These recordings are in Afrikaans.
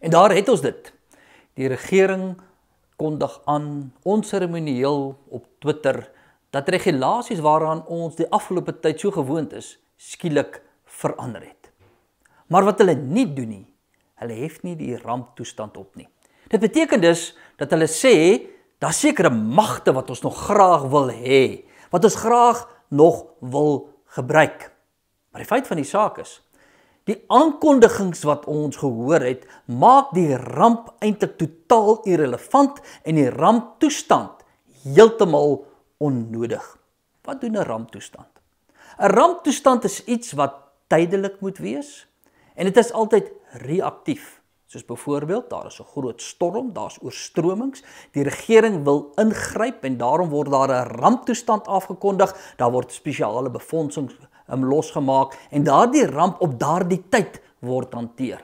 En daar het ons dit. Die regering kondig aan onseremonieel op Twitter dat regulasies waaraan ons die afgelope tyd so gewoond is, skielik verander het. Maar wat hulle nie doen nie, hulle hef nie die ramptoestand op nie. Dit beteken dus dat hulle sê daar sekere magte wat ons nog graag wil hê, wat ons graag nog wil gebruik. Maar die feit van die saak is, Die aankondigings wat ons gehoor het, maak die ramp eintlik totaal irrelevant en die ramptoestand heeltemal onnodig. Wat doen 'n ramptoestand? 'n Ramptoestand is iets wat tydelik moet wees en dit is altyd reaktief. Soos byvoorbeeld, daar is 'n groot storm, daar's oorstromings, die regering wil ingryp en daarom word daar 'n ramptoestand afgekondig. Daar word spesiale befondsing um, losgemaak en daardie ramp op daardie tyd word hanteer.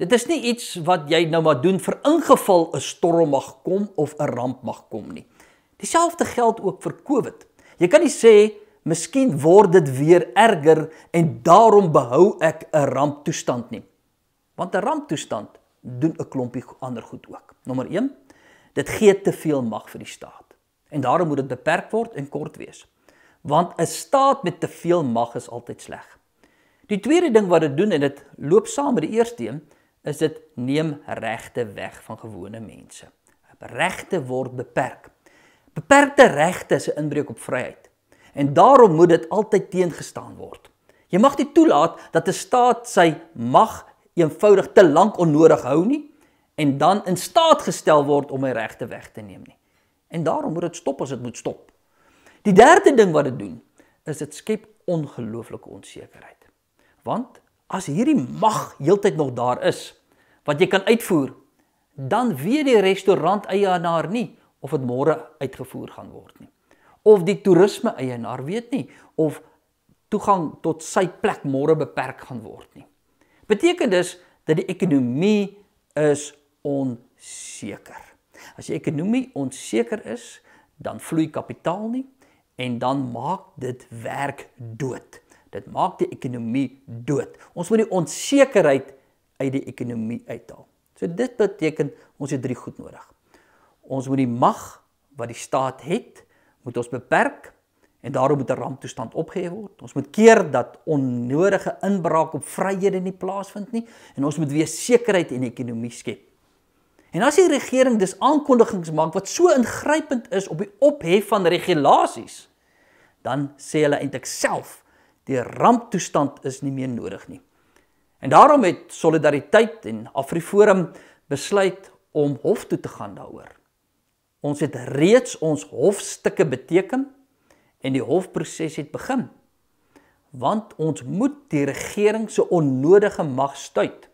Dit is nie iets wat jy nou maar doen vir ingeval 'n storm mag kom of 'n ramp mag kom nie. Dieselfde geld ook vir COVID. Jy kan nie sê miskien word dit weer erger en daarom behou ek 'n ramptoestand nie. Want 'n ramptoestand doen 'n klompie ander goed ook. Nommer 1, dit gee te veel mag vir die staat en daarom moet dit beperk word en kort wees want 'n staat met te veel mag is altyd sleg. Die tweede ding wat dit doen en dit loop saam met die eerste een, is dit neem regte weg van gewone mense. Regte word beperk. Beperkte regte is 'n inbreuk op vryheid. En daarom moet dit altyd teengestaan word. Jy mag nie toelaat dat 'n staat sy mag eenvoudig te lank onnodig hou nie en dan in staat gestel word om hy regte weg te neem nie. En daarom moet dit stop as dit moet stop. Die derde ding wat dit doen, is dit skep ongelooflike onsekerheid. Want as hierdie mag heeltyd nog daar is wat jy kan uitvoer, dan weet die restaurant eienaar nie of dit môre uitgevoer gaan word nie. Of die toerisme eienaar weet nie of toegang tot sy plek môre beperk gaan word nie. Beteken dus dat die ekonomie is onseker. As die ekonomie onseker is, dan vloei kapitaal nie, en dan maak dit werk dood. Dit maak die ekonomie dood. Ons moet die onsekerheid uit die ekonomie uithaal. So dit beteken ons het drie goed nodig. Ons moet die mag wat die staat het, moet ons beperk en daarom moet 'n ramptoestand opgehef word. Ons moet keer dat onnodige inbraak op vryhede nie plaasvind nie en ons moet weer sekerheid in die ekonomie skep. En as die regering dus aankondigings maak wat so ingrypend is op die ophef van regulasies, dan sê hulle eintlik self die ramptoestand is nie meer nodig nie. En daarom het solidariteit en Afriforum besluit om hof toe te gaan daaroor. Ons het reeds ons hofstukke beteken en die hofproses het begin. Want ons moet die regering se onnodige mag stuit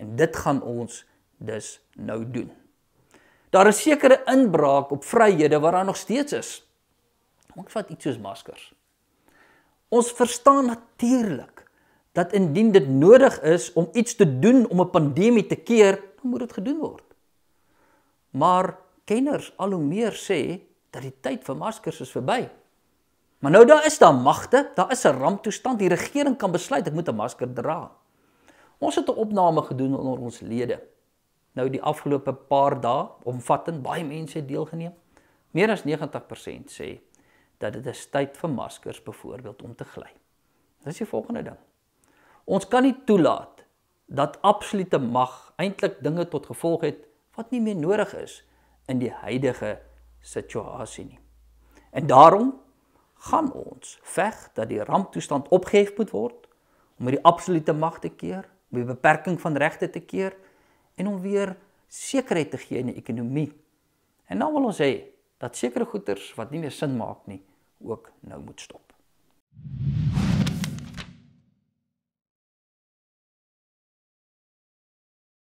en dit gaan ons dus nou doen. Daar is sekere inbraak op vryhede wat daar nog steeds is. Ons vat iets soos maskers. Ons verstaan natuurlik dat indien dit nodig is om iets te doen om 'n pandemie te keer, dan moet dit gedoen word. Maar kenners al hoe meer sê dat die tyd vir maskers is verby. Maar nou daar is daar magte, daar is 'n ramptoestand, die regering kan besluit ek moet 'n masker dra. Ons het 'n opname gedoen onder ons lede nou die afgelope paar dae omvattend baie mense het deelgeneem. Meer as 90% sê dat dit 'n tyd vir maskers byvoorbeeld om te gly. Dit is die volgende ding. Ons kan nie toelaat dat absolute mag eintlik dinge tot gevolg het wat nie meer nodig is in die huidige situasie nie. En daarom gaan ons veg dat die ramptoestand opgehef moet word om hierdie absolute mag te keer, om die beperking van regte te keer, en om weer sekerheid te gee in die ekonomie. En nou wil ons hê dat sekere goederes wat nie meer sin maak nie, ook nou moet stop.